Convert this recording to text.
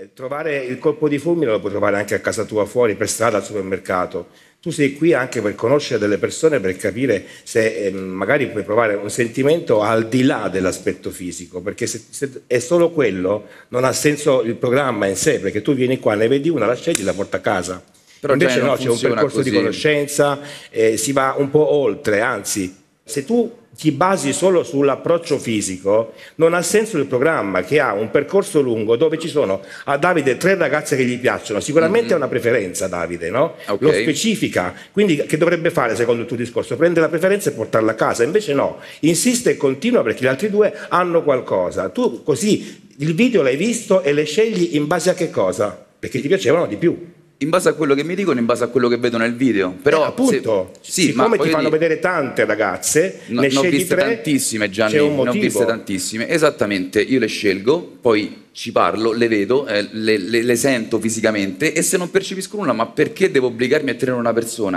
Eh, trovare il colpo di fulmine lo puoi trovare anche a casa tua, fuori, per strada, al supermercato. Tu sei qui anche per conoscere delle persone, per capire se eh, magari puoi provare un sentimento al di là dell'aspetto fisico, perché se, se, è solo quello non ha senso il programma in sé, perché tu vieni qua, ne vedi una, la scegli e la porta a casa. Però Invece cioè, no, c'è un percorso così. di conoscenza, eh, si va un po' oltre, anzi se tu ti basi solo sull'approccio fisico, non ha senso il programma che ha un percorso lungo dove ci sono a ah, Davide tre ragazze che gli piacciono. Sicuramente mm-hmm. è una preferenza Davide, no? Okay. Lo specifica. Quindi che dovrebbe fare secondo il tuo discorso? Prendere la preferenza e portarla a casa. Invece no, insiste e continua perché gli altri due hanno qualcosa. Tu così il video l'hai visto e le scegli in base a che cosa? Perché ti piacevano di più in base a quello che mi dicono, in base a quello che vedo nel video. Però, eh, appunto, se, sì, siccome ti fanno dire, vedere tante ragazze, no, ne, ne ho viste tre, tantissime Gianni, ne ho viste tantissime, esattamente, io le scelgo, poi ci parlo, le vedo, eh, le, le, le sento fisicamente e se non percepisco nulla, ma perché devo obbligarmi a tenere una persona?